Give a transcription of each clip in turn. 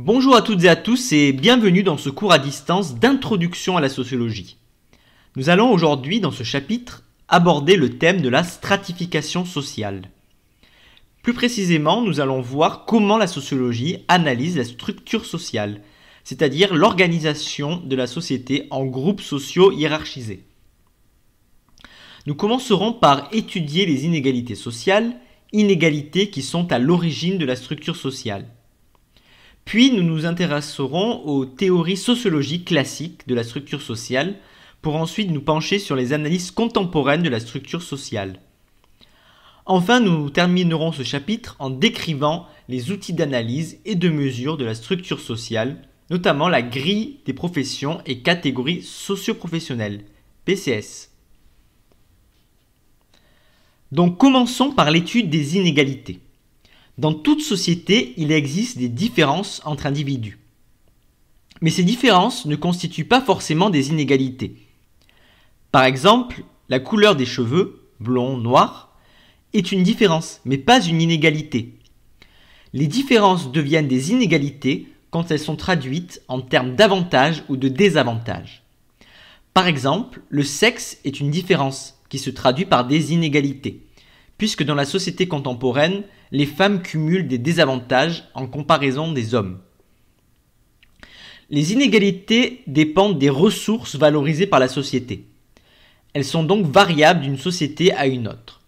Bonjour à toutes et à tous et bienvenue dans ce cours à distance d'introduction à la sociologie. Nous allons aujourd'hui, dans ce chapitre, aborder le thème de la stratification sociale. Plus précisément, nous allons voir comment la sociologie analyse la structure sociale, c'est-à-dire l'organisation de la société en groupes sociaux hiérarchisés. Nous commencerons par étudier les inégalités sociales, inégalités qui sont à l'origine de la structure sociale. Puis nous nous intéresserons aux théories sociologiques classiques de la structure sociale pour ensuite nous pencher sur les analyses contemporaines de la structure sociale. Enfin, nous terminerons ce chapitre en décrivant les outils d'analyse et de mesure de la structure sociale, notamment la grille des professions et catégories socioprofessionnelles, PCS. Donc commençons par l'étude des inégalités. Dans toute société, il existe des différences entre individus. Mais ces différences ne constituent pas forcément des inégalités. Par exemple, la couleur des cheveux, blond, noir, est une différence, mais pas une inégalité. Les différences deviennent des inégalités quand elles sont traduites en termes d'avantages ou de désavantages. Par exemple, le sexe est une différence qui se traduit par des inégalités puisque dans la société contemporaine, les femmes cumulent des désavantages en comparaison des hommes. Les inégalités dépendent des ressources valorisées par la société. Elles sont donc variables d'une société à une autre.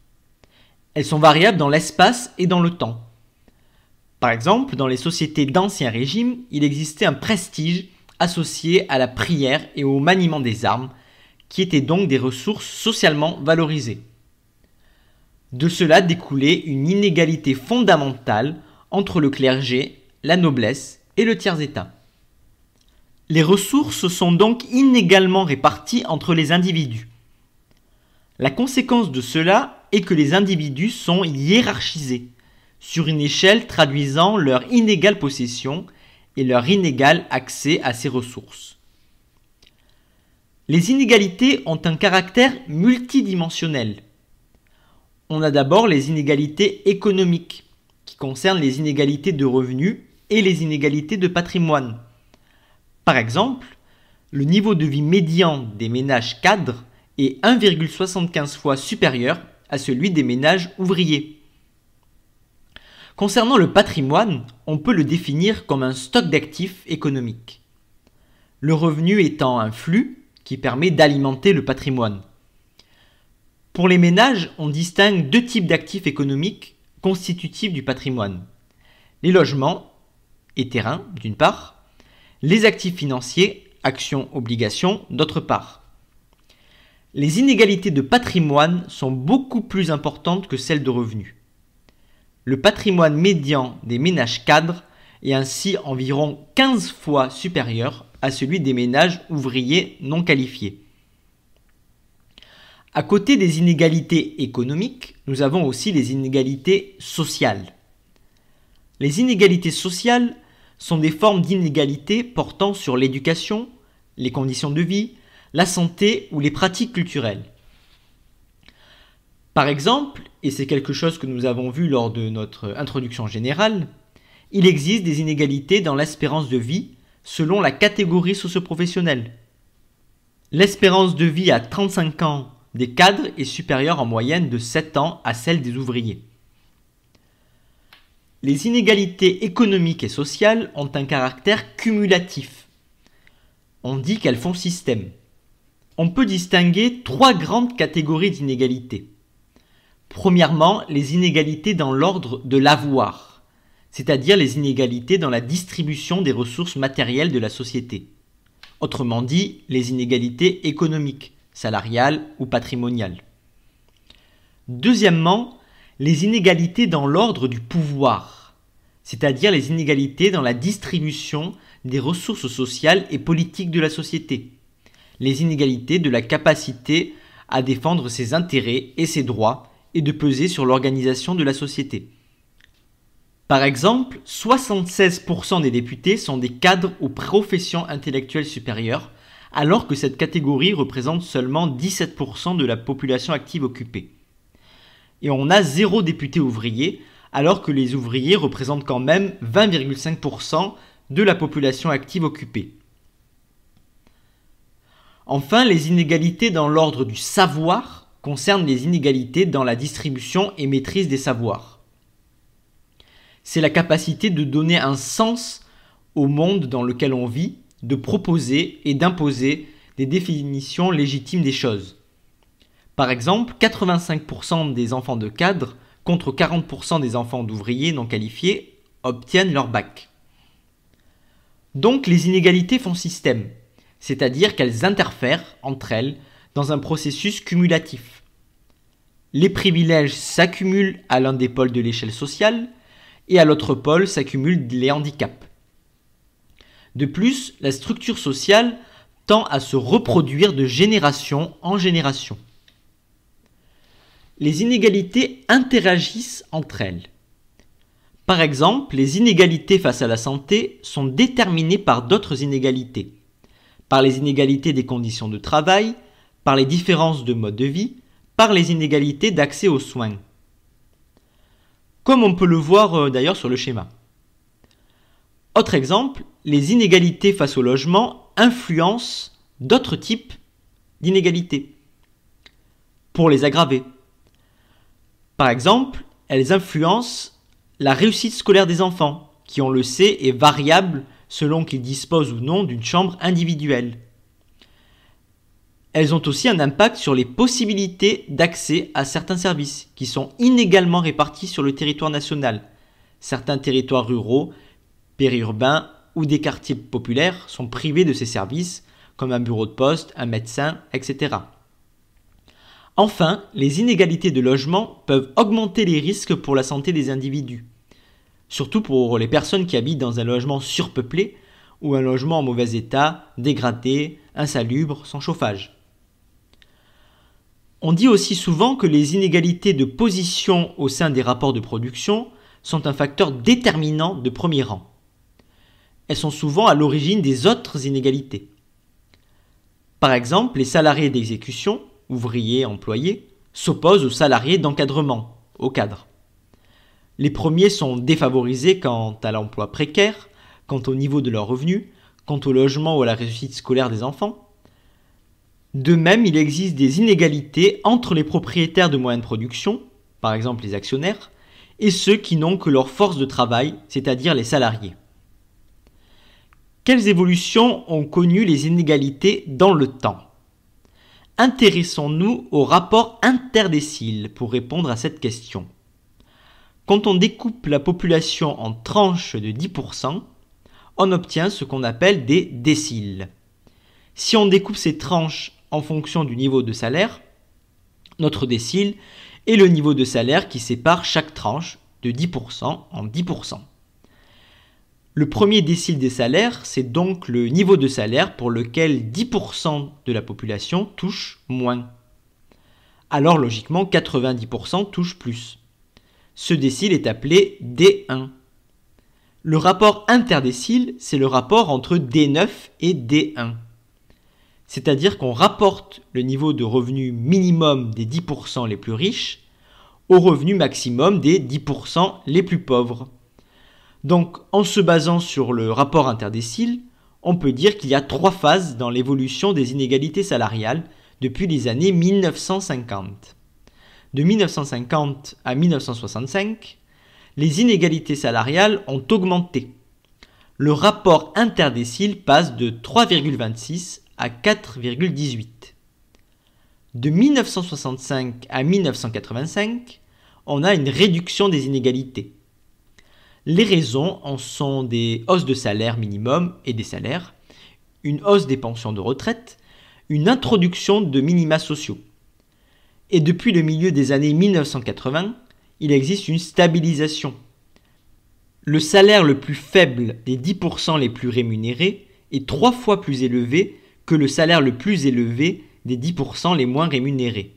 Elles sont variables dans l'espace et dans le temps. Par exemple, dans les sociétés d'Ancien Régime, il existait un prestige associé à la prière et au maniement des armes, qui étaient donc des ressources socialement valorisées. De cela découlait une inégalité fondamentale entre le clergé, la noblesse et le tiers-état. Les ressources sont donc inégalement réparties entre les individus. La conséquence de cela est que les individus sont hiérarchisés, sur une échelle traduisant leur inégale possession et leur inégal accès à ces ressources. Les inégalités ont un caractère multidimensionnel on a d'abord les inégalités économiques, qui concernent les inégalités de revenus et les inégalités de patrimoine. Par exemple, le niveau de vie médian des ménages cadres est 1,75 fois supérieur à celui des ménages ouvriers. Concernant le patrimoine, on peut le définir comme un stock d'actifs économiques. Le revenu étant un flux qui permet d'alimenter le patrimoine. Pour les ménages, on distingue deux types d'actifs économiques constitutifs du patrimoine. Les logements et terrains, d'une part, les actifs financiers, actions, obligations, d'autre part. Les inégalités de patrimoine sont beaucoup plus importantes que celles de revenus. Le patrimoine médian des ménages cadres est ainsi environ 15 fois supérieur à celui des ménages ouvriers non qualifiés. À côté des inégalités économiques, nous avons aussi les inégalités sociales. Les inégalités sociales sont des formes d'inégalités portant sur l'éducation, les conditions de vie, la santé ou les pratiques culturelles. Par exemple, et c'est quelque chose que nous avons vu lors de notre introduction générale, il existe des inégalités dans l'espérance de vie selon la catégorie socioprofessionnelle. L'espérance de vie à 35 ans des cadres est supérieure en moyenne de 7 ans à celle des ouvriers. Les inégalités économiques et sociales ont un caractère cumulatif. On dit qu'elles font système. On peut distinguer trois grandes catégories d'inégalités. Premièrement, les inégalités dans l'ordre de l'avoir, c'est-à-dire les inégalités dans la distribution des ressources matérielles de la société. Autrement dit, les inégalités économiques, salariale ou patrimoniales. Deuxièmement, les inégalités dans l'ordre du pouvoir, c'est-à-dire les inégalités dans la distribution des ressources sociales et politiques de la société, les inégalités de la capacité à défendre ses intérêts et ses droits et de peser sur l'organisation de la société. Par exemple, 76% des députés sont des cadres aux professions intellectuelles supérieures, alors que cette catégorie représente seulement 17% de la population active occupée. Et on a zéro député ouvrier, alors que les ouvriers représentent quand même 20,5% de la population active occupée. Enfin, les inégalités dans l'ordre du savoir concernent les inégalités dans la distribution et maîtrise des savoirs. C'est la capacité de donner un sens au monde dans lequel on vit de proposer et d'imposer des définitions légitimes des choses. Par exemple, 85% des enfants de cadre contre 40% des enfants d'ouvriers non qualifiés obtiennent leur bac. Donc les inégalités font système, c'est-à-dire qu'elles interfèrent entre elles dans un processus cumulatif. Les privilèges s'accumulent à l'un des pôles de l'échelle sociale et à l'autre pôle s'accumulent les handicaps. De plus, la structure sociale tend à se reproduire de génération en génération. Les inégalités interagissent entre elles. Par exemple, les inégalités face à la santé sont déterminées par d'autres inégalités, par les inégalités des conditions de travail, par les différences de mode de vie, par les inégalités d'accès aux soins. Comme on peut le voir euh, d'ailleurs sur le schéma. Autre exemple, les inégalités face au logement influencent d'autres types d'inégalités pour les aggraver. Par exemple, elles influencent la réussite scolaire des enfants, qui, on le sait, est variable selon qu'ils disposent ou non d'une chambre individuelle. Elles ont aussi un impact sur les possibilités d'accès à certains services, qui sont inégalement répartis sur le territoire national. Certains territoires ruraux périurbains ou des quartiers populaires sont privés de ces services, comme un bureau de poste, un médecin, etc. Enfin, les inégalités de logement peuvent augmenter les risques pour la santé des individus, surtout pour les personnes qui habitent dans un logement surpeuplé ou un logement en mauvais état, dégradé, insalubre, sans chauffage. On dit aussi souvent que les inégalités de position au sein des rapports de production sont un facteur déterminant de premier rang elles sont souvent à l'origine des autres inégalités. Par exemple, les salariés d'exécution, ouvriers, employés, s'opposent aux salariés d'encadrement, au cadre. Les premiers sont défavorisés quant à l'emploi précaire, quant au niveau de leurs revenus, quant au logement ou à la réussite scolaire des enfants. De même, il existe des inégalités entre les propriétaires de moyens de production, par exemple les actionnaires, et ceux qui n'ont que leur force de travail, c'est-à-dire les salariés. Quelles évolutions ont connu les inégalités dans le temps Intéressons-nous au rapport interdécile pour répondre à cette question. Quand on découpe la population en tranches de 10%, on obtient ce qu'on appelle des déciles. Si on découpe ces tranches en fonction du niveau de salaire, notre décile est le niveau de salaire qui sépare chaque tranche de 10% en 10%. Le premier décile des salaires, c'est donc le niveau de salaire pour lequel 10% de la population touche moins. Alors logiquement, 90% touche plus. Ce décile est appelé D1. Le rapport interdécile, c'est le rapport entre D9 et D1. C'est-à-dire qu'on rapporte le niveau de revenu minimum des 10% les plus riches au revenu maximum des 10% les plus pauvres. Donc en se basant sur le rapport interdécile, on peut dire qu'il y a trois phases dans l'évolution des inégalités salariales depuis les années 1950. De 1950 à 1965, les inégalités salariales ont augmenté. Le rapport interdécile passe de 3,26 à 4,18. De 1965 à 1985, on a une réduction des inégalités. Les raisons en sont des hausses de salaire minimum et des salaires, une hausse des pensions de retraite, une introduction de minima sociaux. Et depuis le milieu des années 1980, il existe une stabilisation. Le salaire le plus faible des 10% les plus rémunérés est trois fois plus élevé que le salaire le plus élevé des 10% les moins rémunérés.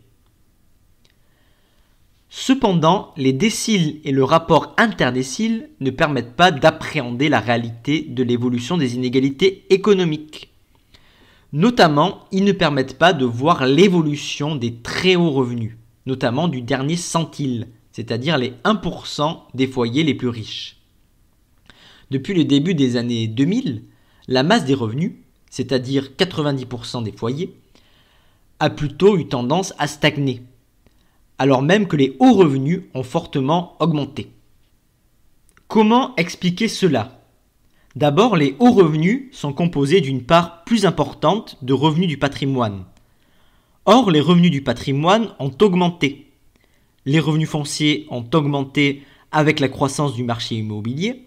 Cependant, les déciles et le rapport interdécile ne permettent pas d'appréhender la réalité de l'évolution des inégalités économiques. Notamment, ils ne permettent pas de voir l'évolution des très hauts revenus, notamment du dernier centile, c'est-à-dire les 1% des foyers les plus riches. Depuis le début des années 2000, la masse des revenus, c'est-à-dire 90% des foyers, a plutôt eu tendance à stagner alors même que les hauts revenus ont fortement augmenté. Comment expliquer cela D'abord, les hauts revenus sont composés d'une part plus importante de revenus du patrimoine. Or, les revenus du patrimoine ont augmenté. Les revenus fonciers ont augmenté avec la croissance du marché immobilier.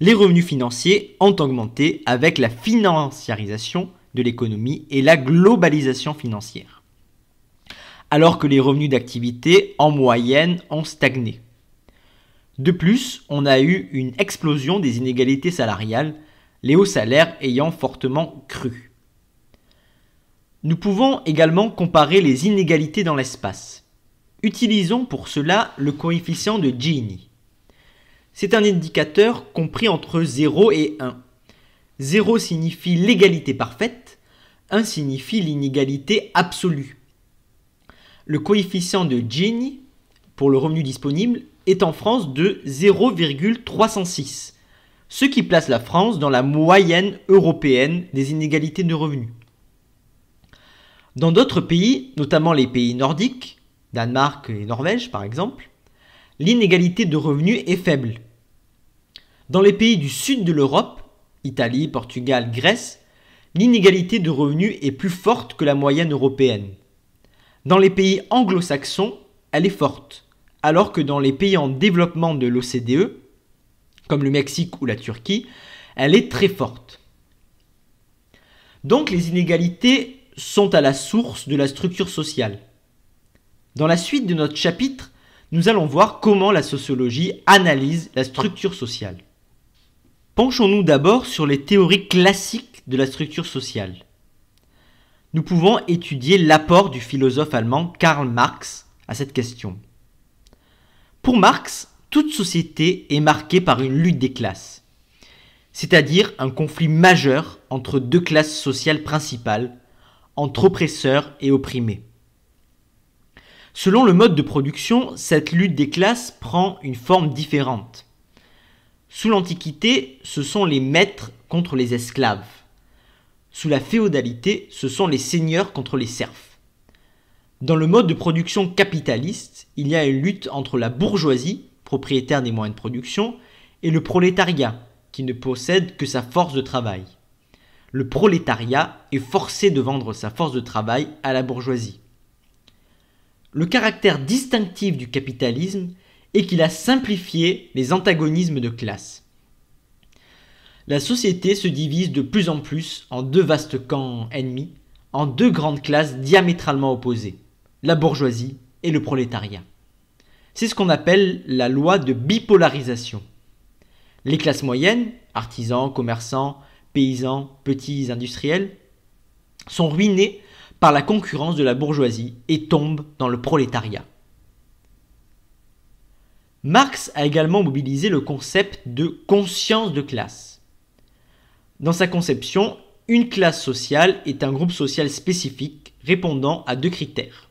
Les revenus financiers ont augmenté avec la financiarisation de l'économie et la globalisation financière alors que les revenus d'activité en moyenne ont stagné. De plus, on a eu une explosion des inégalités salariales, les hauts salaires ayant fortement cru. Nous pouvons également comparer les inégalités dans l'espace. Utilisons pour cela le coefficient de Gini. C'est un indicateur compris entre 0 et 1. 0 signifie l'égalité parfaite, 1 signifie l'inégalité absolue le coefficient de Gini pour le revenu disponible est en France de 0,306, ce qui place la France dans la moyenne européenne des inégalités de revenus. Dans d'autres pays, notamment les pays nordiques, Danemark et Norvège par exemple, l'inégalité de revenus est faible. Dans les pays du sud de l'Europe, Italie, Portugal, Grèce, l'inégalité de revenus est plus forte que la moyenne européenne. Dans les pays anglo-saxons, elle est forte, alors que dans les pays en développement de l'OCDE, comme le Mexique ou la Turquie, elle est très forte. Donc les inégalités sont à la source de la structure sociale. Dans la suite de notre chapitre, nous allons voir comment la sociologie analyse la structure sociale. Penchons-nous d'abord sur les théories classiques de la structure sociale nous pouvons étudier l'apport du philosophe allemand Karl Marx à cette question. Pour Marx, toute société est marquée par une lutte des classes, c'est-à-dire un conflit majeur entre deux classes sociales principales, entre oppresseurs et opprimés. Selon le mode de production, cette lutte des classes prend une forme différente. Sous l'Antiquité, ce sont les maîtres contre les esclaves. Sous la féodalité, ce sont les seigneurs contre les serfs. Dans le mode de production capitaliste, il y a une lutte entre la bourgeoisie, propriétaire des moyens de production, et le prolétariat, qui ne possède que sa force de travail. Le prolétariat est forcé de vendre sa force de travail à la bourgeoisie. Le caractère distinctif du capitalisme est qu'il a simplifié les antagonismes de classe la société se divise de plus en plus en deux vastes camps ennemis, en deux grandes classes diamétralement opposées, la bourgeoisie et le prolétariat. C'est ce qu'on appelle la loi de bipolarisation. Les classes moyennes, artisans, commerçants, paysans, petits industriels, sont ruinées par la concurrence de la bourgeoisie et tombent dans le prolétariat. Marx a également mobilisé le concept de conscience de classe dans sa conception, une classe sociale est un groupe social spécifique répondant à deux critères.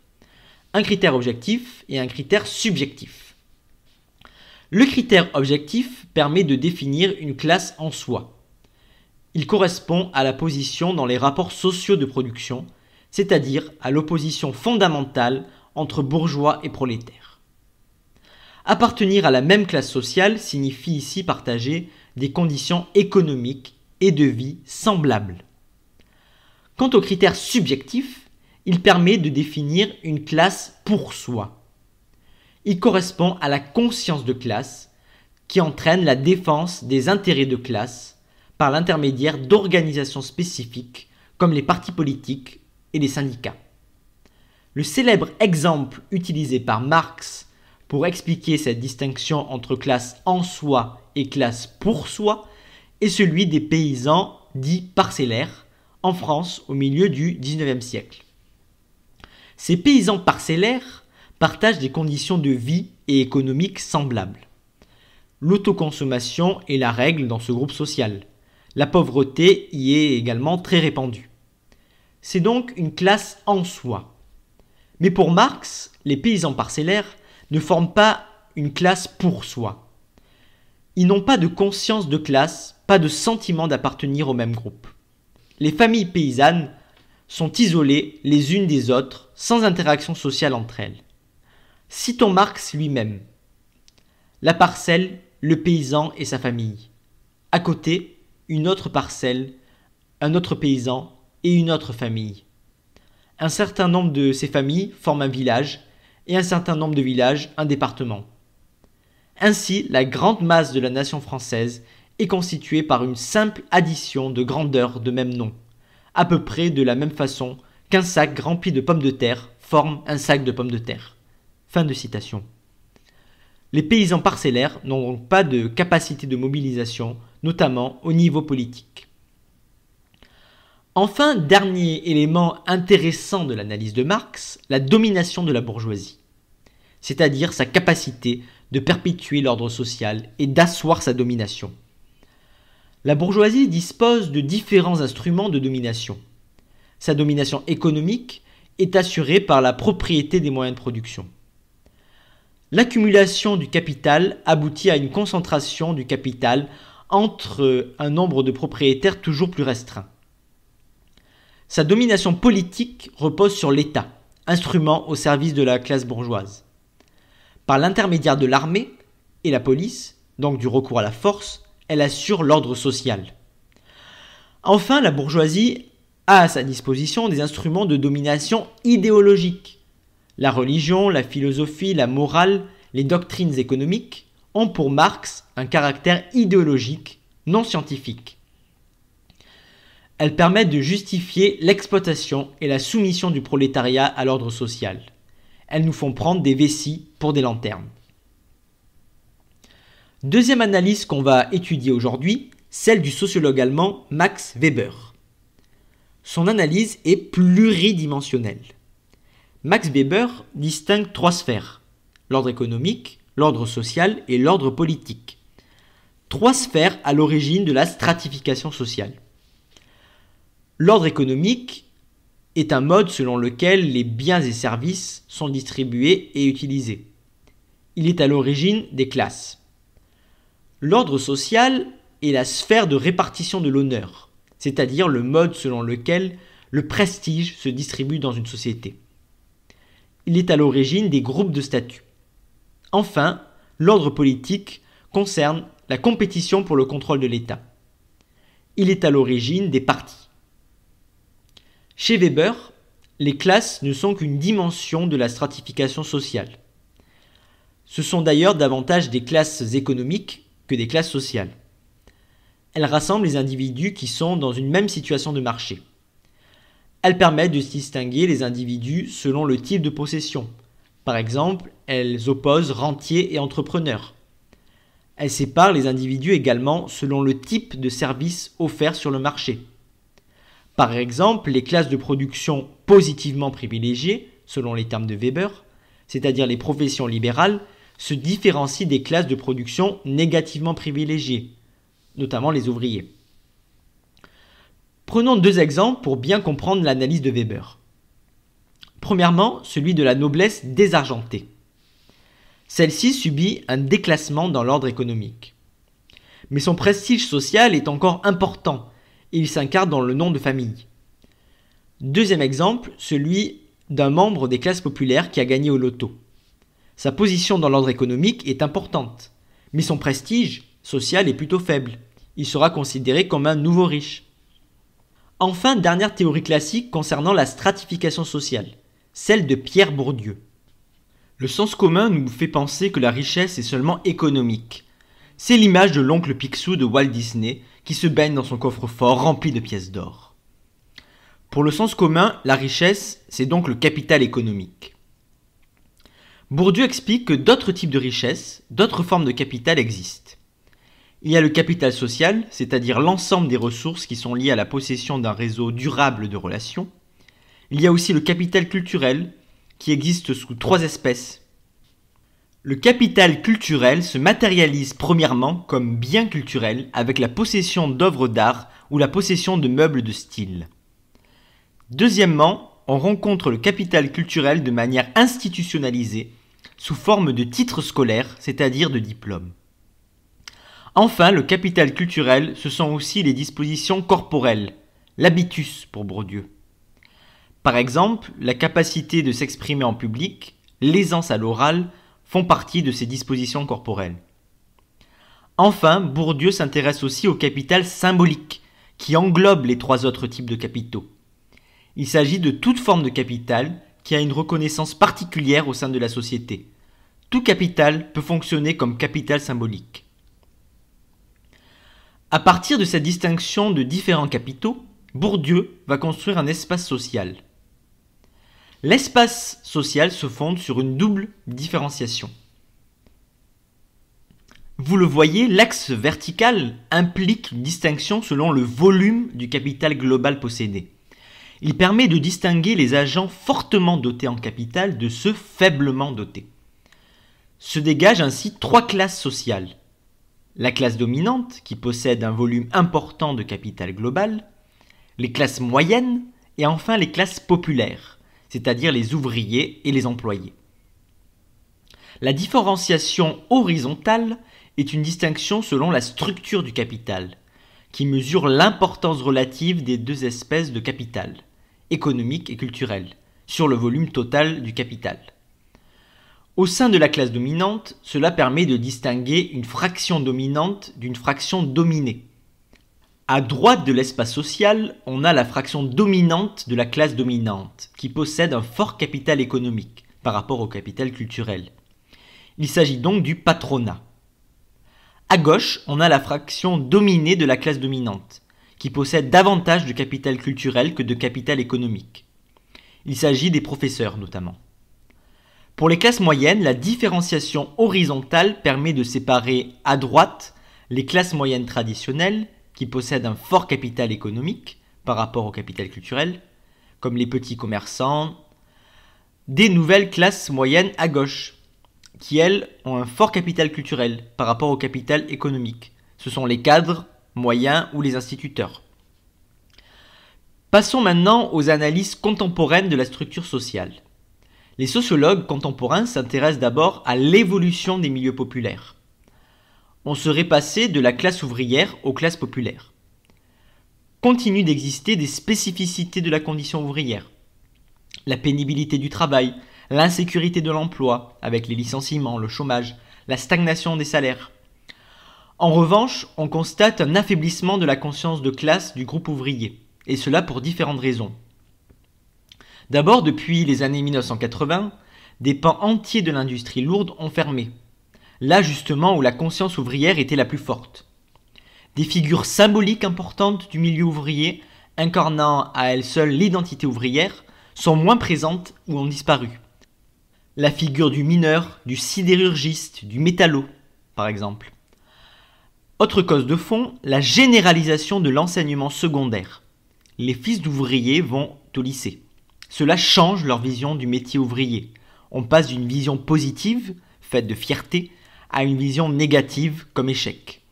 Un critère objectif et un critère subjectif. Le critère objectif permet de définir une classe en soi. Il correspond à la position dans les rapports sociaux de production, c'est-à-dire à, l'opposition fondamentale entre bourgeois et prolétaires. Appartenir à la même classe sociale signifie ici partager des conditions économiques de vie semblable. Quant aux critères subjectif, il permet de définir une classe pour soi. Il correspond à la conscience de classe qui entraîne la défense des intérêts de classe par l'intermédiaire d'organisations spécifiques comme les partis politiques et les syndicats. Le célèbre exemple utilisé par Marx pour expliquer cette distinction entre classe en soi et classe pour soi et celui des paysans dits parcellaires en France au milieu du XIXe siècle. Ces paysans parcellaires partagent des conditions de vie et économiques semblables. L'autoconsommation est la règle dans ce groupe social. La pauvreté y est également très répandue. C'est donc une classe en soi. Mais pour Marx, les paysans parcellaires ne forment pas une classe pour soi. Ils n'ont pas de conscience de classe pas de sentiment d'appartenir au même groupe. Les familles paysannes sont isolées les unes des autres, sans interaction sociale entre elles. Citons Marx lui-même. La parcelle, le paysan et sa famille. À côté, une autre parcelle, un autre paysan et une autre famille. Un certain nombre de ces familles forment un village et un certain nombre de villages un département. Ainsi, la grande masse de la nation française constitué par une simple addition de grandeurs de même nom, à peu près de la même façon qu'un sac rempli de pommes de terre forme un sac de pommes de terre. Fin de citation. Les paysans parcellaires n'ont donc pas de capacité de mobilisation, notamment au niveau politique. Enfin, dernier élément intéressant de l'analyse de Marx, la domination de la bourgeoisie, c'est-à-dire sa capacité de perpétuer l'ordre social et d'asseoir sa domination. La bourgeoisie dispose de différents instruments de domination. Sa domination économique est assurée par la propriété des moyens de production. L'accumulation du capital aboutit à une concentration du capital entre un nombre de propriétaires toujours plus restreint. Sa domination politique repose sur l'État, instrument au service de la classe bourgeoise. Par l'intermédiaire de l'armée et la police, donc du recours à la force, elle assure l'ordre social. Enfin, la bourgeoisie a à sa disposition des instruments de domination idéologique. La religion, la philosophie, la morale, les doctrines économiques ont pour Marx un caractère idéologique, non scientifique. Elles permettent de justifier l'exploitation et la soumission du prolétariat à l'ordre social. Elles nous font prendre des vessies pour des lanternes. Deuxième analyse qu'on va étudier aujourd'hui, celle du sociologue allemand Max Weber. Son analyse est pluridimensionnelle. Max Weber distingue trois sphères, l'ordre économique, l'ordre social et l'ordre politique. Trois sphères à l'origine de la stratification sociale. L'ordre économique est un mode selon lequel les biens et services sont distribués et utilisés. Il est à l'origine des classes. L'ordre social est la sphère de répartition de l'honneur, c'est-à-dire le mode selon lequel le prestige se distribue dans une société. Il est à l'origine des groupes de statuts. Enfin, l'ordre politique concerne la compétition pour le contrôle de l'État. Il est à l'origine des partis. Chez Weber, les classes ne sont qu'une dimension de la stratification sociale. Ce sont d'ailleurs davantage des classes économiques que des classes sociales. Elles rassemblent les individus qui sont dans une même situation de marché. Elles permettent de distinguer les individus selon le type de possession. Par exemple, elles opposent rentiers et entrepreneurs. Elles séparent les individus également selon le type de service offert sur le marché. Par exemple, les classes de production positivement privilégiées, selon les termes de Weber, c'est-à-dire les professions libérales, se différencie des classes de production négativement privilégiées, notamment les ouvriers. Prenons deux exemples pour bien comprendre l'analyse de Weber. Premièrement, celui de la noblesse désargentée. Celle-ci subit un déclassement dans l'ordre économique. Mais son prestige social est encore important et il s'incarne dans le nom de famille. Deuxième exemple, celui d'un membre des classes populaires qui a gagné au loto. Sa position dans l'ordre économique est importante, mais son prestige social est plutôt faible. Il sera considéré comme un nouveau riche. Enfin, dernière théorie classique concernant la stratification sociale, celle de Pierre Bourdieu. Le sens commun nous fait penser que la richesse est seulement économique. C'est l'image de l'oncle Picsou de Walt Disney qui se baigne dans son coffre-fort rempli de pièces d'or. Pour le sens commun, la richesse, c'est donc le capital économique. Bourdieu explique que d'autres types de richesses, d'autres formes de capital existent. Il y a le capital social, c'est-à-dire l'ensemble des ressources qui sont liées à la possession d'un réseau durable de relations. Il y a aussi le capital culturel, qui existe sous trois espèces. Le capital culturel se matérialise premièrement comme bien culturel avec la possession d'œuvres d'art ou la possession de meubles de style. Deuxièmement, on rencontre le capital culturel de manière institutionnalisée sous forme de titres scolaires, c'est-à-dire de diplômes. Enfin, le capital culturel, ce sont aussi les dispositions corporelles, l'habitus pour Bourdieu. Par exemple, la capacité de s'exprimer en public, l'aisance à l'oral, font partie de ces dispositions corporelles. Enfin, Bourdieu s'intéresse aussi au capital symbolique, qui englobe les trois autres types de capitaux. Il s'agit de toute forme de capital qui a une reconnaissance particulière au sein de la société, tout capital peut fonctionner comme capital symbolique. À partir de cette distinction de différents capitaux, Bourdieu va construire un espace social. L'espace social se fonde sur une double différenciation. Vous le voyez, l'axe vertical implique une distinction selon le volume du capital global possédé. Il permet de distinguer les agents fortement dotés en capital de ceux faiblement dotés. Se dégagent ainsi trois classes sociales. La classe dominante, qui possède un volume important de capital global, les classes moyennes et enfin les classes populaires, c'est-à-dire les ouvriers et les employés. La différenciation horizontale est une distinction selon la structure du capital, qui mesure l'importance relative des deux espèces de capital, économique et culturel, sur le volume total du capital. Au sein de la classe dominante, cela permet de distinguer une fraction dominante d'une fraction dominée. À droite de l'espace social, on a la fraction dominante de la classe dominante, qui possède un fort capital économique par rapport au capital culturel. Il s'agit donc du patronat. À gauche, on a la fraction dominée de la classe dominante, qui possède davantage de capital culturel que de capital économique. Il s'agit des professeurs notamment. Pour les classes moyennes, la différenciation horizontale permet de séparer à droite les classes moyennes traditionnelles, qui possèdent un fort capital économique par rapport au capital culturel, comme les petits commerçants, des nouvelles classes moyennes à gauche, qui elles ont un fort capital culturel par rapport au capital économique. Ce sont les cadres, moyens ou les instituteurs. Passons maintenant aux analyses contemporaines de la structure sociale les sociologues contemporains s'intéressent d'abord à l'évolution des milieux populaires. On serait passé de la classe ouvrière aux classes populaires. Continuent d'exister des spécificités de la condition ouvrière. La pénibilité du travail, l'insécurité de l'emploi, avec les licenciements, le chômage, la stagnation des salaires. En revanche, on constate un affaiblissement de la conscience de classe du groupe ouvrier, et cela pour différentes raisons. D'abord, depuis les années 1980, des pans entiers de l'industrie lourde ont fermé. Là justement où la conscience ouvrière était la plus forte. Des figures symboliques importantes du milieu ouvrier, incarnant à elles seules l'identité ouvrière, sont moins présentes ou ont disparu. La figure du mineur, du sidérurgiste, du métallo, par exemple. Autre cause de fond, la généralisation de l'enseignement secondaire. Les fils d'ouvriers vont au lycée. Cela change leur vision du métier ouvrier. On passe d'une vision positive, faite de fierté, à une vision négative comme échec.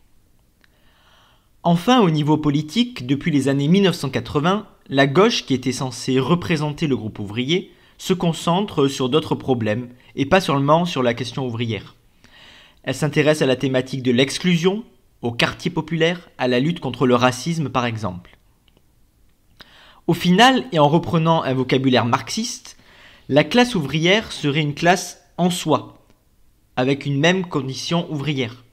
Enfin, au niveau politique, depuis les années 1980, la gauche qui était censée représenter le groupe ouvrier se concentre sur d'autres problèmes et pas seulement sur la question ouvrière. Elle s'intéresse à la thématique de l'exclusion, au quartier populaire, à la lutte contre le racisme par exemple. Au final, et en reprenant un vocabulaire marxiste, la classe ouvrière serait une classe en soi, avec une même condition ouvrière.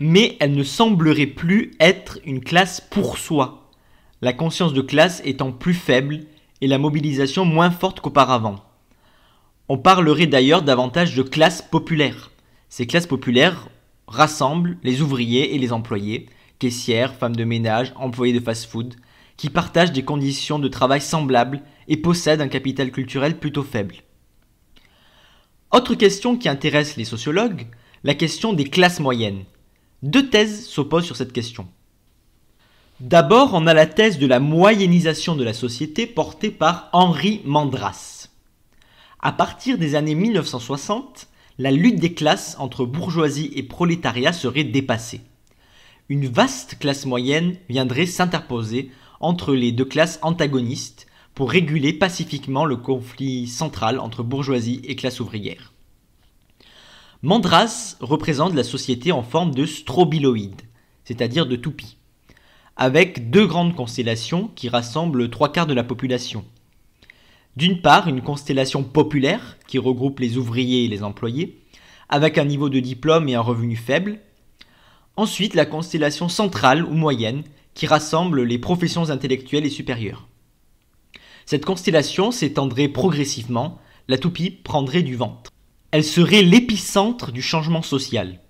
Mais elle ne semblerait plus être une classe pour soi, la conscience de classe étant plus faible et la mobilisation moins forte qu'auparavant. On parlerait d'ailleurs davantage de classe populaire. Ces classes populaires rassemblent les ouvriers et les employés, caissières, femmes de ménage, employés de fast-food, qui partagent des conditions de travail semblables et possèdent un capital culturel plutôt faible. Autre question qui intéresse les sociologues, la question des classes moyennes. Deux thèses s'opposent sur cette question. D'abord, on a la thèse de la moyennisation de la société portée par Henri Mandras. À partir des années 1960, la lutte des classes entre bourgeoisie et prolétariat serait dépassée. Une vaste classe moyenne viendrait s'interposer entre les deux classes antagonistes pour réguler pacifiquement le conflit central entre bourgeoisie et classe ouvrière. Mandras représente la société en forme de strobiloïde, c'est-à-dire de toupie, avec deux grandes constellations qui rassemblent trois quarts de la population. D'une part, une constellation populaire qui regroupe les ouvriers et les employés, avec un niveau de diplôme et un revenu faible. Ensuite, la constellation centrale ou moyenne qui rassemble les professions intellectuelles et supérieures. Cette constellation s'étendrait progressivement, la toupie prendrait du ventre. Elle serait l'épicentre du changement social.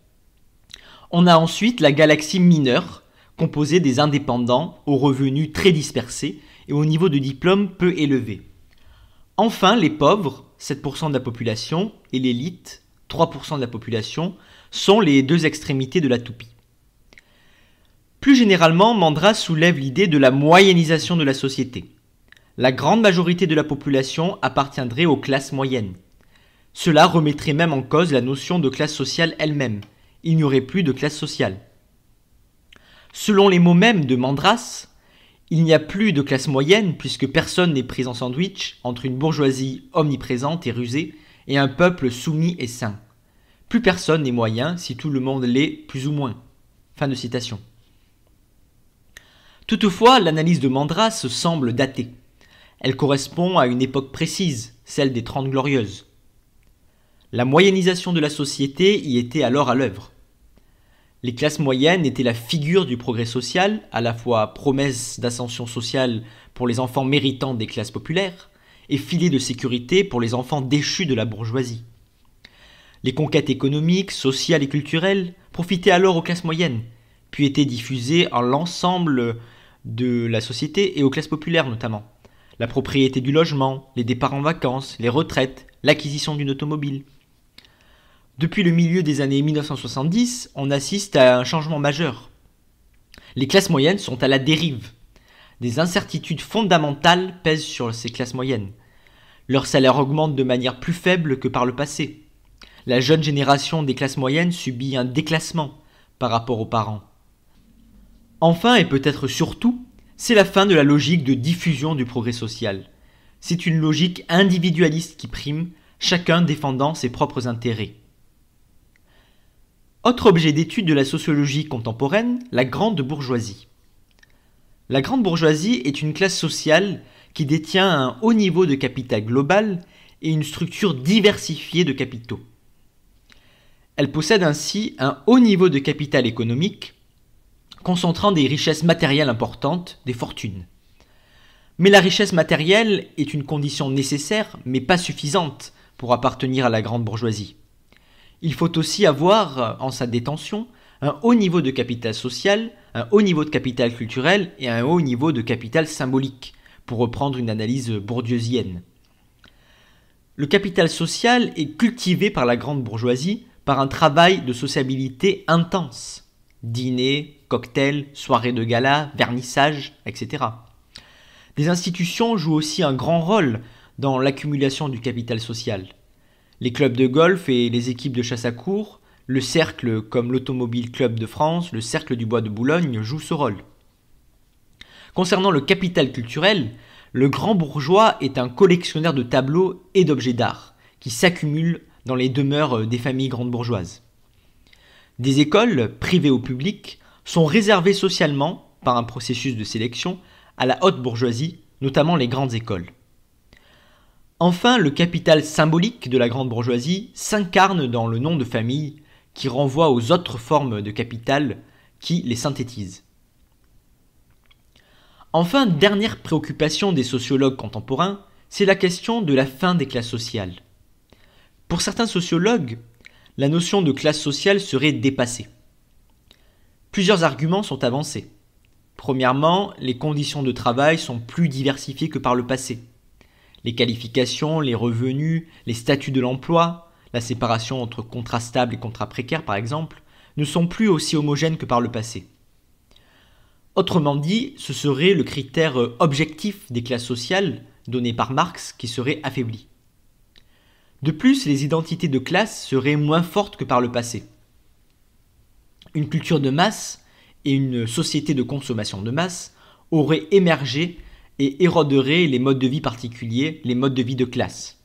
On a ensuite la galaxie mineure, composée des indépendants aux revenus très dispersés et au niveau de diplôme peu élevé. Enfin, les pauvres, 7% de la population, et l'élite, 3% de la population, sont les deux extrémités de la toupie. Plus généralement, Mandras soulève l'idée de la moyennisation de la société. La grande majorité de la population appartiendrait aux classes moyennes. Cela remettrait même en cause la notion de classe sociale elle-même. Il n'y aurait plus de classe sociale. Selon les mots mêmes de Mandras, il n'y a plus de classe moyenne puisque personne n'est pris en sandwich entre une bourgeoisie omniprésente et rusée et un peuple soumis et sain. Plus personne n'est moyen si tout le monde l'est plus ou moins. Fin de citation. Toutefois, l'analyse de Mandras semble datée. Elle correspond à une époque précise, celle des Trente Glorieuses. La moyennisation de la société y était alors à l'œuvre. Les classes moyennes étaient la figure du progrès social, à la fois promesse d'ascension sociale pour les enfants méritants des classes populaires, et filet de sécurité pour les enfants déchus de la bourgeoisie. Les conquêtes économiques, sociales et culturelles profitaient alors aux classes moyennes, puis étaient diffusées en l'ensemble de la société et aux classes populaires notamment. La propriété du logement, les départs en vacances, les retraites, l'acquisition d'une automobile. Depuis le milieu des années 1970, on assiste à un changement majeur. Les classes moyennes sont à la dérive. Des incertitudes fondamentales pèsent sur ces classes moyennes. Leur salaire augmente de manière plus faible que par le passé. La jeune génération des classes moyennes subit un déclassement par rapport aux parents. Enfin et peut-être surtout, c'est la fin de la logique de diffusion du progrès social. C'est une logique individualiste qui prime, chacun défendant ses propres intérêts. Autre objet d'étude de la sociologie contemporaine, la grande bourgeoisie. La grande bourgeoisie est une classe sociale qui détient un haut niveau de capital global et une structure diversifiée de capitaux. Elle possède ainsi un haut niveau de capital économique, concentrant des richesses matérielles importantes, des fortunes. Mais la richesse matérielle est une condition nécessaire, mais pas suffisante, pour appartenir à la grande bourgeoisie. Il faut aussi avoir, en sa détention, un haut niveau de capital social, un haut niveau de capital culturel et un haut niveau de capital symbolique, pour reprendre une analyse bourdieusienne. Le capital social est cultivé par la grande bourgeoisie par un travail de sociabilité intense. Dîner, cocktails, soirées de gala, vernissage, etc. Des institutions jouent aussi un grand rôle dans l'accumulation du capital social. Les clubs de golf et les équipes de chasse à cours, le cercle comme l'Automobile Club de France, le cercle du Bois de Boulogne jouent ce rôle. Concernant le capital culturel, le grand bourgeois est un collectionneur de tableaux et d'objets d'art qui s'accumulent dans les demeures des familles grandes bourgeoises. Des écoles, privées ou publiques, sont réservés socialement, par un processus de sélection, à la haute bourgeoisie, notamment les grandes écoles. Enfin, le capital symbolique de la grande bourgeoisie s'incarne dans le nom de famille qui renvoie aux autres formes de capital qui les synthétisent. Enfin, dernière préoccupation des sociologues contemporains, c'est la question de la fin des classes sociales. Pour certains sociologues, la notion de classe sociale serait dépassée. Plusieurs arguments sont avancés. Premièrement, les conditions de travail sont plus diversifiées que par le passé. Les qualifications, les revenus, les statuts de l'emploi, la séparation entre contrat stable et contrat précaire par exemple, ne sont plus aussi homogènes que par le passé. Autrement dit, ce serait le critère euh, objectif des classes sociales donné par Marx qui serait affaibli. De plus, les identités de classe seraient moins fortes que par le passé une culture de masse et une société de consommation de masse auraient émergé et éroderaient les modes de vie particuliers, les modes de vie de classe.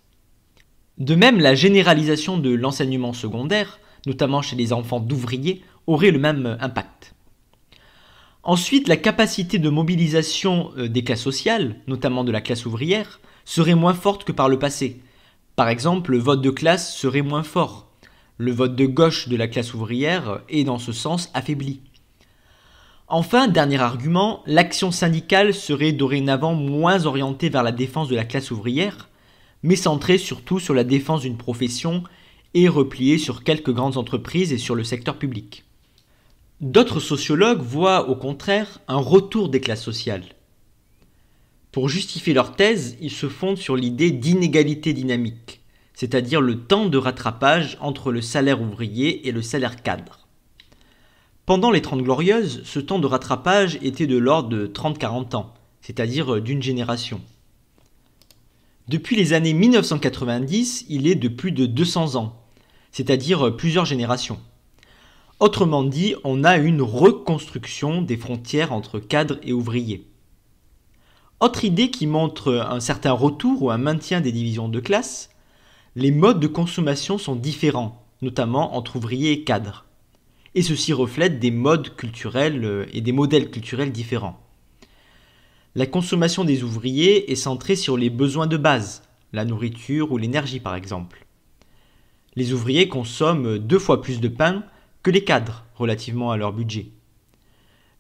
De même, la généralisation de l'enseignement secondaire, notamment chez les enfants d'ouvriers, aurait le même impact. Ensuite, la capacité de mobilisation euh, des classes sociales, notamment de la classe ouvrière, serait moins forte que par le passé. Par exemple, le vote de classe serait moins fort. Le vote de gauche de la classe ouvrière est dans ce sens affaibli. Enfin, dernier argument, l'action syndicale serait dorénavant moins orientée vers la défense de la classe ouvrière, mais centrée surtout sur la défense d'une profession et repliée sur quelques grandes entreprises et sur le secteur public. D'autres sociologues voient au contraire un retour des classes sociales. Pour justifier leur thèse, ils se fondent sur l'idée d'inégalité dynamique c'est-à-dire le temps de rattrapage entre le salaire ouvrier et le salaire cadre. Pendant les Trente Glorieuses, ce temps de rattrapage était de l'ordre de 30-40 ans, c'est-à-dire euh, d'une génération. Depuis les années 1990, il est de plus de 200 ans, c'est-à-dire euh, plusieurs générations. Autrement dit, on a une reconstruction des frontières entre cadres et ouvriers. Autre idée qui montre euh, un certain retour ou un maintien des divisions de classe, les modes de consommation sont différents, notamment entre ouvriers et cadres. Et ceci reflète des modes culturels euh, et des modèles culturels différents. La consommation des ouvriers est centrée sur les besoins de base, la nourriture ou l'énergie par exemple. Les ouvriers consomment deux fois plus de pain que les cadres relativement à leur budget.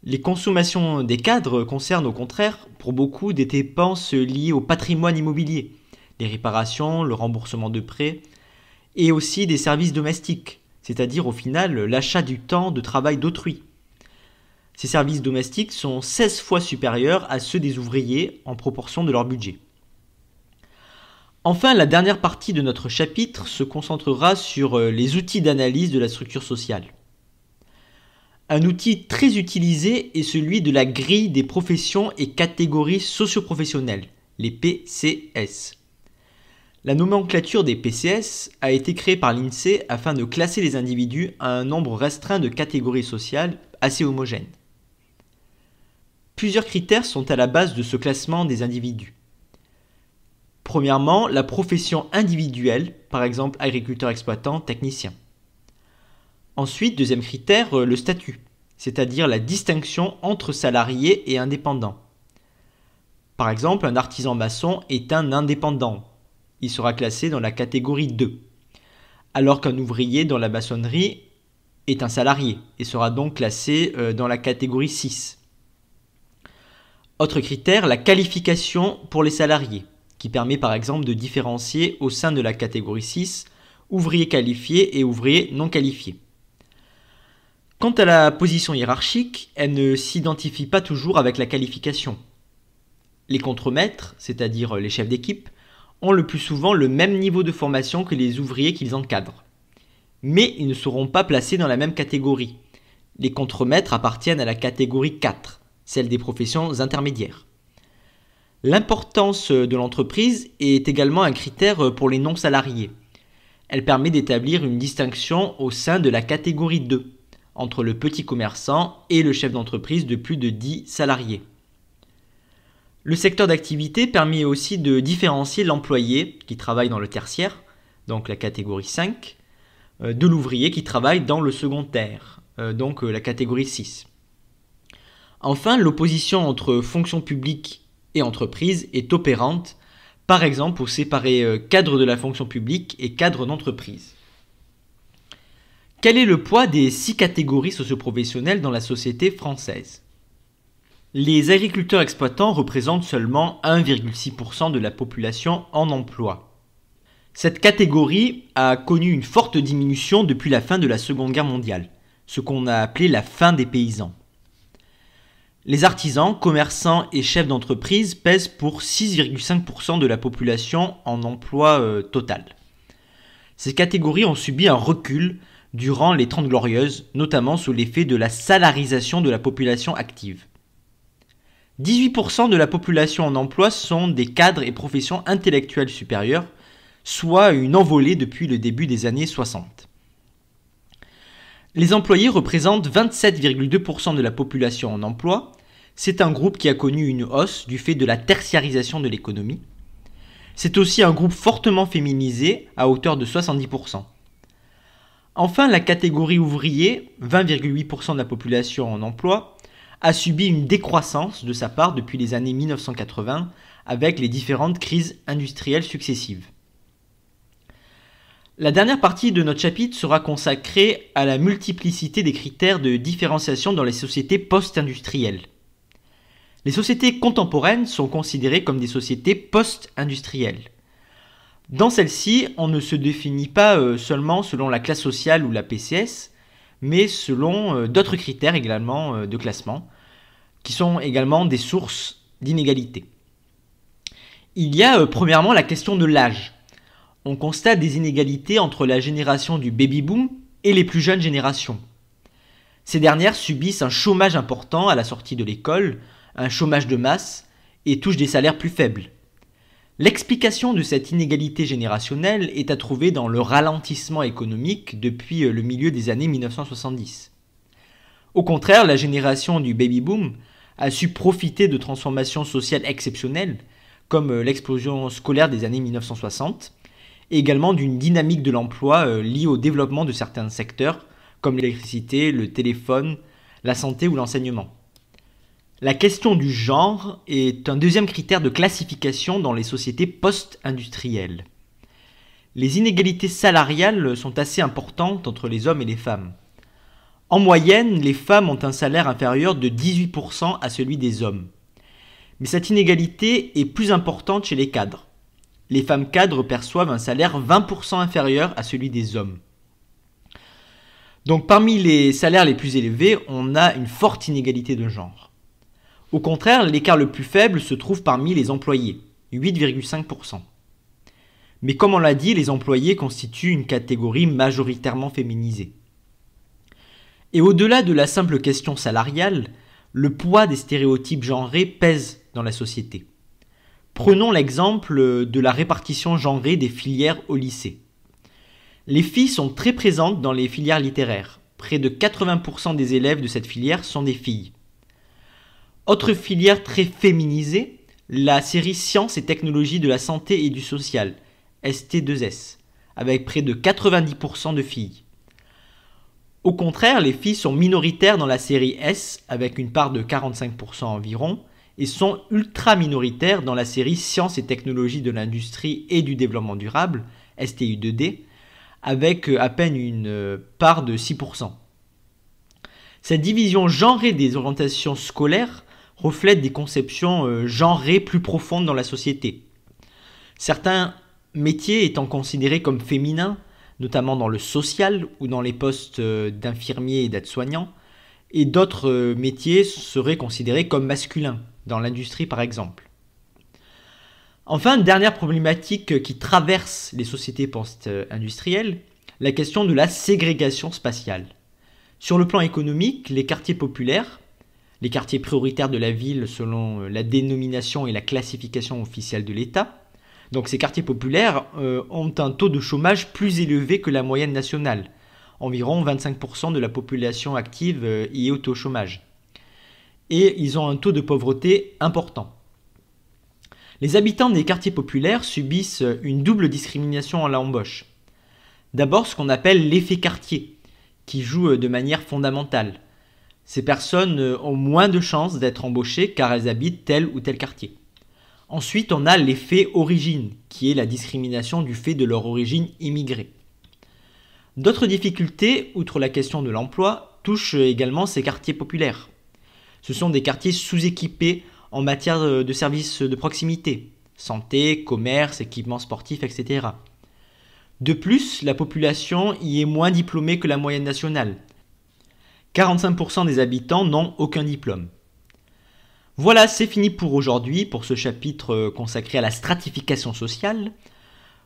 Les consommations des cadres concernent au contraire pour beaucoup des dépenses liées au patrimoine immobilier, les réparations, le remboursement de prêts, et aussi des services domestiques, c'est-à-dire au final l'achat du temps de travail d'autrui. Ces services domestiques sont 16 fois supérieurs à ceux des ouvriers en proportion de leur budget. Enfin, la dernière partie de notre chapitre se concentrera sur euh, les outils d'analyse de la structure sociale. Un outil très utilisé est celui de la grille des professions et catégories socioprofessionnelles, les PCS. La nomenclature des PCS a été créée par l'INSEE e afin de classer les individus à un nombre restreint de catégories sociales assez homogènes. Plusieurs critères sont à la base de ce classement des individus. Premièrement, la profession individuelle, par exemple agriculteur exploitant, technicien. Ensuite, deuxième critère, euh, le statut, c'est-à-dire la distinction entre salarié et indépendant. Par exemple, un artisan maçon est un indépendant, il sera classé dans la catégorie 2, alors qu'un ouvrier dans la maçonnerie est un salarié et sera donc classé euh, dans la catégorie 6. Autre critère, la qualification pour les salariés, qui permet par exemple de différencier au sein de la catégorie 6 ouvriers qualifiés et ouvriers non qualifiés. Quant à la position hiérarchique, elle ne s'identifie pas toujours avec la qualification. Les contremaîtres, c'est-à-dire les chefs d'équipe, ont le plus souvent le même niveau de formation que les ouvriers qu'ils encadrent. Mais ils ne seront pas placés dans la même catégorie. Les contremaîtres appartiennent à la catégorie 4, celle des professions intermédiaires. L'importance de l'entreprise est également un critère pour les non-salariés. Elle permet d'établir une distinction au sein de la catégorie 2 entre le petit commerçant et le chef d'entreprise de plus de 10 salariés. Le secteur d'activité permet aussi de différencier l'employé qui travaille dans le tertiaire, donc la catégorie 5, euh, de l'ouvrier qui travaille dans le secondaire, euh, donc euh, la catégorie 6. Enfin, l'opposition entre fonction publique et entreprise est opérante, par exemple pour séparer cadre de la fonction publique et cadre d'entreprise. Quel est le poids des six catégories socioprofessionnelles dans la société française les agriculteurs exploitants représentent seulement 1,6% de la population en emploi. Cette catégorie a connu une forte diminution depuis la fin de la Seconde Guerre mondiale, ce qu'on a appelé la fin des paysans. Les artisans, commerçants et chefs d'entreprise pèsent pour 6,5% de la population en emploi euh, total. Ces catégories ont subi un recul durant les Trente Glorieuses, notamment sous l'effet de la salarisation de la population active. 18% de la population en emploi sont des cadres et professions intellectuelles supérieures, soit une envolée depuis le début des années 60. Les employés représentent 27,2% de la population en emploi. C'est un groupe qui a connu une hausse du fait de la tertiarisation de l'économie. C'est aussi un groupe fortement féminisé à hauteur de 70%. Enfin, la catégorie ouvrier, 20,8% de la population en emploi, a subi une décroissance de sa part depuis les années 1980 avec les différentes crises industrielles successives. La dernière partie de notre chapitre sera consacrée à la multiplicité des critères de différenciation dans les sociétés post-industrielles. Les sociétés contemporaines sont considérées comme des sociétés post-industrielles. Dans celles-ci, on ne se définit pas euh, seulement selon la classe sociale ou la PCS, mais selon euh, d'autres critères également euh, de classement, qui sont également des sources d'inégalités. Il y a euh, premièrement la question de l'âge. On constate des inégalités entre la génération du baby-boom et les plus jeunes générations. Ces dernières subissent un chômage important à la sortie de l'école, un chômage de masse, et touchent des salaires plus faibles. L'explication de cette inégalité générationnelle est à trouver dans le ralentissement économique depuis euh, le milieu des années 1970. Au contraire, la génération du baby-boom a su profiter de transformations sociales exceptionnelles, comme euh, l'explosion scolaire des années 1960, et également d'une dynamique de l'emploi euh, liée au développement de certains secteurs, comme l'électricité, le téléphone, la santé ou l'enseignement. La question du genre est un deuxième critère de classification dans les sociétés post-industrielles. Les inégalités salariales sont assez importantes entre les hommes et les femmes. En moyenne, les femmes ont un salaire inférieur de 18% à celui des hommes. Mais cette inégalité est plus importante chez les cadres. Les femmes cadres perçoivent un salaire 20% inférieur à celui des hommes. Donc parmi les salaires les plus élevés, on a une forte inégalité de genre. Au contraire, l'écart le plus faible se trouve parmi les employés, 8,5%. Mais comme on l'a dit, les employés constituent une catégorie majoritairement féminisée. Et au-delà de la simple question salariale, le poids des stéréotypes genrés pèse dans la société. Prenons l'exemple de la répartition genrée des filières au lycée. Les filles sont très présentes dans les filières littéraires. Près de 80% des élèves de cette filière sont des filles. Autre filière très féminisée, la série Sciences et technologies de la santé et du social, ST2S, avec près de 90% de filles. Au contraire, les filles sont minoritaires dans la série S, avec une part de 45% environ, et sont ultra minoritaires dans la série Sciences et technologies de l'industrie et du développement durable, STU2D, avec euh, à peine une euh, part de 6%. Cette division genrée des orientations scolaires reflètent des conceptions euh, genrées plus profondes dans la société. Certains métiers étant considérés comme féminins, notamment dans le social ou dans les postes euh, d'infirmiers et d'aides-soignants, et d'autres euh, métiers seraient considérés comme masculins, dans l'industrie par exemple. Enfin, dernière problématique qui traverse les sociétés post-industrielles, la question de la ségrégation spatiale. Sur le plan économique, les quartiers populaires, les quartiers prioritaires de la ville selon euh, la dénomination et la classification officielle de l'État. Donc ces quartiers populaires euh, ont un taux de chômage plus élevé que la moyenne nationale. Environ 25% de la population active euh, y est au chômage. Et ils ont un taux de pauvreté important. Les habitants des quartiers populaires subissent une double discrimination à l'embauche. D'abord ce qu'on appelle l'effet quartier, qui joue de manière fondamentale. Ces personnes euh, ont moins de chances d'être embauchées car elles habitent tel ou tel quartier. Ensuite, on a l'effet origine, qui est la discrimination du fait de leur origine immigrée. D'autres difficultés, outre la question de l'emploi, touchent euh, également ces quartiers populaires. Ce sont des quartiers sous-équipés en matière euh, de services de proximité, santé, commerce, équipements sportifs, etc. De plus, la population y est moins diplômée que la moyenne nationale, 45% des habitants n'ont aucun diplôme. Voilà, c'est fini pour aujourd'hui, pour ce chapitre euh, consacré à la stratification sociale.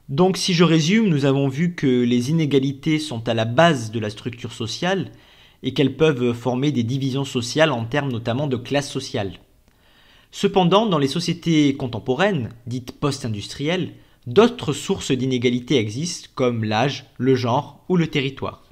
Donc si je résume, nous avons vu que les inégalités sont à la base de la structure sociale et qu'elles peuvent former des divisions sociales en termes notamment de classe sociale. Cependant, dans les sociétés contemporaines, dites post-industrielles, d'autres sources d'inégalités existent comme l'âge, le genre ou le territoire.